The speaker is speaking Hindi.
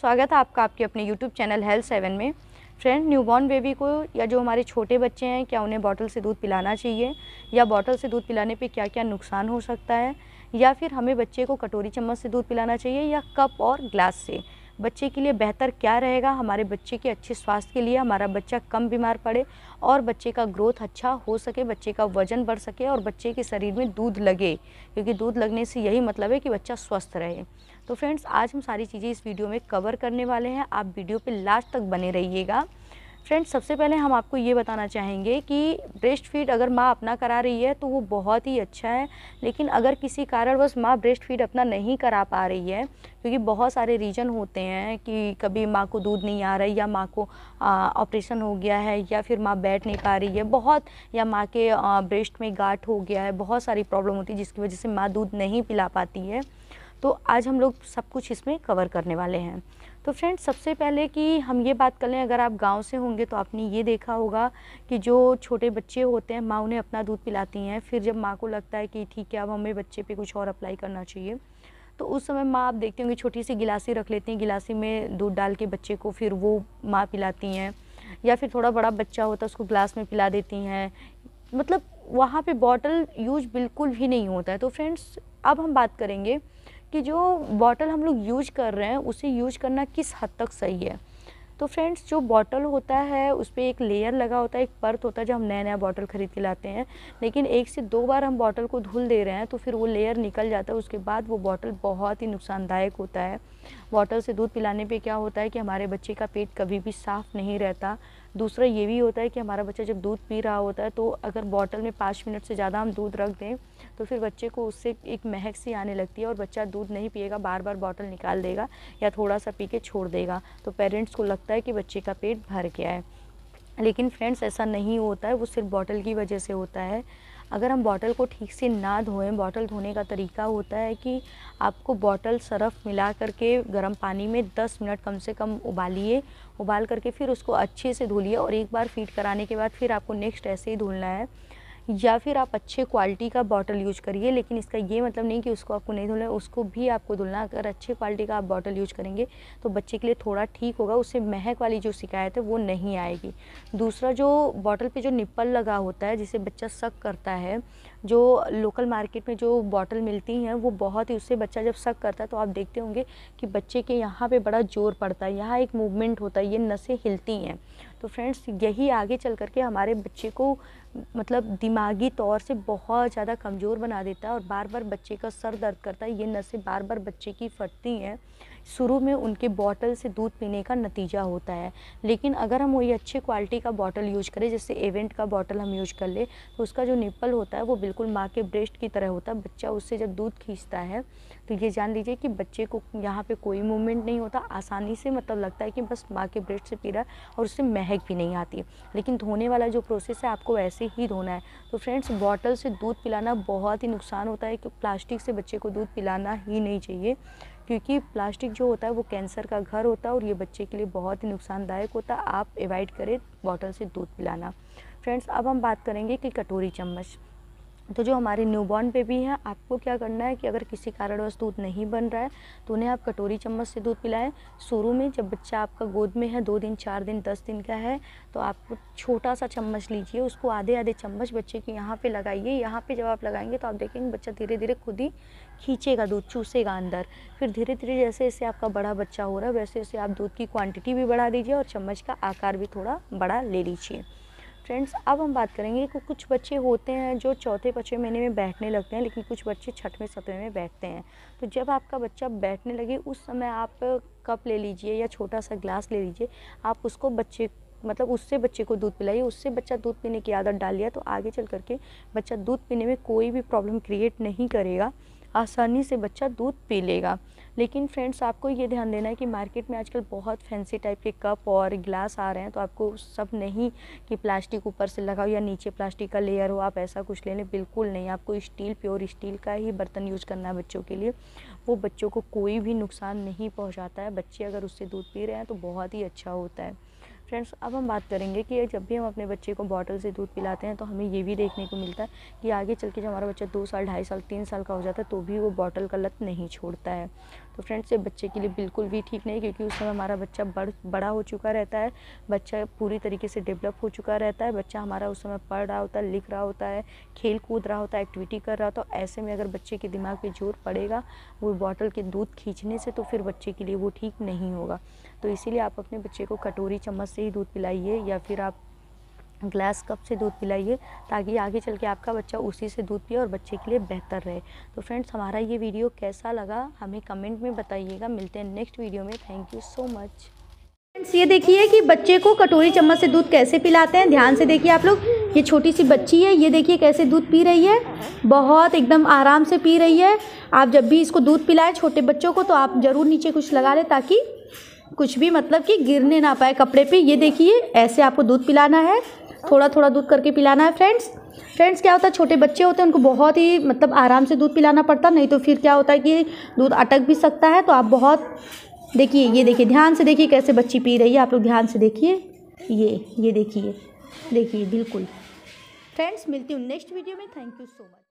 स्वागत है आपका आपके अपने YouTube चैनल हेल्थ सेवन में फ्रेंड न्यूबॉर्न बेबी को या जो हमारे छोटे बच्चे हैं क्या उन्हें बॉटल से दूध पिलाना चाहिए या बॉटल से दूध पिलाने पे क्या क्या नुकसान हो सकता है या फिर हमें बच्चे को कटोरी चम्मच से दूध पिलाना चाहिए या कप और ग्लास से बच्चे के लिए बेहतर क्या रहेगा हमारे बच्चे के अच्छे स्वास्थ्य के लिए हमारा बच्चा कम बीमार पड़े और बच्चे का ग्रोथ अच्छा हो सके बच्चे का वजन बढ़ सके और बच्चे के शरीर में दूध लगे क्योंकि दूध लगने से यही मतलब है कि बच्चा स्वस्थ रहे तो फ्रेंड्स आज हम सारी चीज़ें इस वीडियो में कवर करने वाले हैं आप वीडियो पर लास्ट तक बने रहिएगा फ्रेंड्स सबसे पहले हम आपको ये बताना चाहेंगे कि ब्रेस्ट फीड अगर माँ अपना करा रही है तो वो बहुत ही अच्छा है लेकिन अगर किसी कारणवश माँ ब्रेस्ट फीड अपना नहीं करा पा रही है क्योंकि बहुत सारे रीजन होते हैं कि कभी माँ को दूध नहीं आ रहा है या माँ को ऑपरेशन हो गया है या फिर माँ बैठ नहीं पा रही है बहुत या माँ के ब्रेस्ट में गाठ हो गया है बहुत सारी प्रॉब्लम होती है जिसकी वजह से माँ दूध नहीं पिला पाती है तो आज हम लोग सब कुछ इसमें कवर करने वाले हैं तो फ्रेंड्स सबसे पहले कि हम ये बात कर लें अगर आप गांव से होंगे तो आपने ये देखा होगा कि जो छोटे बच्चे होते हैं माँ उन्हें अपना दूध पिलाती हैं फिर जब माँ को लगता है कि ठीक है अब हमें बच्चे पे कुछ और अप्लाई करना चाहिए तो उस समय माँ आप देखते होंगे छोटी सी गिलासी रख लेती हैं गिलासी में दूध डाल के बच्चे को फिर वो माँ पिलाती हैं या फिर थोड़ा बड़ा बच्चा होता है उसको ग्लास में पिला देती हैं मतलब वहाँ पर बॉटल यूज बिल्कुल भी नहीं होता है तो फ्रेंड्स अब हम बात करेंगे कि जो बॉटल हम लोग यूज कर रहे हैं उसे यूज करना किस हद तक सही है तो फ्रेंड्स जो बॉटल होता है उस पर एक लेयर लगा होता है एक परत होता है जो हम नया नया बॉटल ख़रीद के लाते हैं लेकिन एक से दो बार हम बॉटल को धुल दे रहे हैं तो फिर वो लेयर निकल जाता है उसके बाद वो बॉटल बहुत ही नुकसानदायक होता है बॉटल से दूध पिलाने पे क्या होता है कि हमारे बच्चे का पेट कभी भी साफ़ नहीं रहता दूसरा ये भी होता है कि हमारा बच्चा जब दूध पी रहा होता है तो अगर बॉटल में पाँच मिनट से ज़्यादा हम दूध रख दें तो फिर बच्चे को उससे एक महक सी आने लगती है और बच्चा दूध नहीं पिएगा बार बार बॉटल निकाल देगा या थोड़ा सा पी के छोड़ देगा तो पेरेंट्स को लगता है कि बच्चे का पेट भर गया है लेकिन फ्रेंड्स ऐसा नहीं होता है वो सिर्फ बॉटल की वजह से होता है अगर हम बॉटल को ठीक से ना धोएं बॉटल धोने का तरीका होता है कि आपको बॉटल सरफ मिला करके गर्म पानी में 10 मिनट कम से कम उबालिए उबाल करके फिर उसको अच्छे से लिए और एक बार फीट कराने के बाद फिर आपको नेक्स्ट ऐसे ही धुलना है या फिर आप अच्छे क्वालिटी का बॉटल यूज करिए लेकिन इसका ये मतलब नहीं कि उसको आपको नहीं धुलना उसको भी आपको धुलना अगर अच्छे क्वालिटी का आप बॉटल यूज करेंगे तो बच्चे के लिए थोड़ा ठीक होगा उससे महक वाली जो शिकायत है वो नहीं आएगी दूसरा जो बॉटल पर जो निप्पल लगा होता है जिसे बच्चा सक करता है जो लोकल मार्केट में जो बॉटल मिलती हैं वो बहुत ही उससे बच्चा जब शक करता है तो आप देखते होंगे कि बच्चे के यहाँ पे बड़ा जोर पड़ता है यहाँ एक मूवमेंट होता है ये नसें हिलती हैं तो फ्रेंड्स यही आगे चल करके हमारे बच्चे को मतलब दिमागी तौर से बहुत ज़्यादा कमज़ोर बना देता है और बार बार बच्चे का सर दर्द करता है ये नसें बार बार बच्चे की फटती हैं शुरू में उनके बॉटल से दूध पीने का नतीजा होता है लेकिन अगर हम वही अच्छे क्वालिटी का बॉटल यूज करें जैसे एवेंट का बॉटल हम यूज कर ले तो उसका जो निप्पल होता है वो बिल्कुल माँ के ब्रेस्ट की तरह होता है बच्चा उससे जब दूध खींचता है तो ये जान लीजिए कि बच्चे को यहाँ पर कोई मूवमेंट नहीं होता आसानी से मतलब लगता है कि बस माँ के ब्रेस्ट से पी रहा है और उससे महक भी नहीं आती लेकिन धोने वाला जो प्रोसेस है आपको वैसे ही धोना है तो फ्रेंड्स बॉटल से दूध पिलाना बहुत ही नुकसान होता है कि प्लास्टिक से बच्चे को दूध पिलाना ही नहीं चाहिए क्योंकि प्लास्टिक जो होता है वो कैंसर का घर होता है और ये बच्चे के लिए बहुत ही नुकसानदायक होता है आप एवॉइड करें बॉटल से दूध पिलाना फ्रेंड्स अब हम बात करेंगे कि कटोरी चम्मच तो जो हमारे न्यूबॉर्न बेबी हैं आपको क्या करना है कि अगर किसी कारणवश दूध नहीं बन रहा है तो उन्हें आप कटोरी चम्मच से दूध पिलाएं शुरू में जब बच्चा आपका गोद में है दो दिन चार दिन दस दिन का है तो आप छोटा सा चम्मच लीजिए उसको आधे आधे चम्मच बच्चे के यहाँ पे लगाइए यहाँ पे जब आप लगाएंगे तो आप देखेंगे बच्चा धीरे धीरे खुद ही खींचेगा दूध चूसेगा अंदर फिर धीरे धीरे जैसे जैसे आपका बड़ा बच्चा हो रहा है वैसे वैसे आप दूध की क्वान्टिटी भी बढ़ा दीजिए और चम्मच का आकार भी थोड़ा बड़ा ले लीजिए फ्रेंड्स अब हम बात करेंगे कि कुछ बच्चे होते हैं जो चौथे पाँचवें महीने में बैठने लगते हैं लेकिन कुछ बच्चे छठवें सतवें में बैठते हैं तो जब आपका बच्चा बैठने लगे उस समय आप कप ले लीजिए या छोटा सा ग्लास ले लीजिए आप उसको बच्चे मतलब उससे बच्चे को दूध पिलाइए उससे बच्चा दूध पीने की आदत डाल लिया तो आगे चल करके बच्चा दूध पीने में कोई भी प्रॉब्लम क्रिएट नहीं करेगा आसानी से बच्चा दूध पी लेगा लेकिन फ्रेंड्स आपको ये ध्यान देना है कि मार्केट में आजकल बहुत फैंसी टाइप के कप और गिलास आ रहे हैं तो आपको सब नहीं कि प्लास्टिक ऊपर से लगाओ या नीचे प्लास्टिक का लेयर हो आप ऐसा कुछ ले लें बिल्कुल नहीं आपको स्टील प्योर स्टील का ही बर्तन यूज करना है बच्चों के लिए वो बच्चों को कोई भी नुकसान नहीं पहुँचाता है बच्चे अगर उससे दूध पी रहे हैं तो बहुत ही अच्छा होता है फ्रेंड्स अब हम बात करेंगे कि जब भी हम अपने बच्चे को बॉटल से दूध पिलाते हैं तो हमें ये भी देखने को मिलता है कि आगे चल के जब हमारा बच्चा दो साल ढाई साल तीन साल का हो जाता है तो भी वो बॉटल का लत नहीं छोड़ता है तो फ्रेंड्स ये बच्चे के लिए बिल्कुल भी ठीक नहीं क्योंकि उस समय हमारा बच्चा बढ़ बड़ा हो चुका रहता है बच्चा पूरी तरीके से डेवलप हो चुका रहता है बच्चा हमारा उस समय पढ़ रहा होता है लिख रहा होता है खेल कूद रहा होता है एक्टिविटी कर रहा होता तो है ऐसे में अगर बच्चे के दिमाग पर जोर पड़ेगा वो बॉटल के दूध खींचने से तो फिर बच्चे के लिए वो ठीक नहीं होगा तो इसीलिए आप अपने बच्चे को कटोरी चम्मच से ही दूध पिलाइए या फिर आप ग्लास कप से दूध पिलाइए ताकि आगे चल के आपका बच्चा उसी से दूध पिए और बच्चे के लिए बेहतर रहे तो फ्रेंड्स हमारा ये वीडियो कैसा लगा हमें कमेंट में बताइएगा मिलते हैं नेक्स्ट वीडियो में thank you so much friends ये देखिए कि बच्चे को कटोरी चम्मच से दूध कैसे पिलाते हैं ध्यान से देखिए आप लोग ये छोटी सी बच्ची है ये देखिए कैसे दूध पी रही है बहुत एकदम आराम से पी रही है आप जब भी इसको दूध पिलाएं छोटे बच्चों को तो आप ज़रूर नीचे कुछ लगा लें ताकि कुछ भी मतलब कि गिरने ना पाए कपड़े पे ये देखिए ऐसे आपको दूध पिलाना है थोड़ा थोड़ा दूध करके पिलाना है फ्रेंड्स फ्रेंड्स क्या होता है छोटे बच्चे होते हैं उनको बहुत ही मतलब आराम से दूध पिलाना पड़ता नहीं तो फिर क्या होता है कि दूध अटक भी सकता है तो आप बहुत देखिए ये देखिए ध्यान से देखिए कैसे बच्ची पी रही है आप लोग ध्यान से देखिए ये ये देखिए देखिए बिल्कुल फ्रेंड्स मिलती हूँ नेक्स्ट वीडियो में थैंक यू सो मच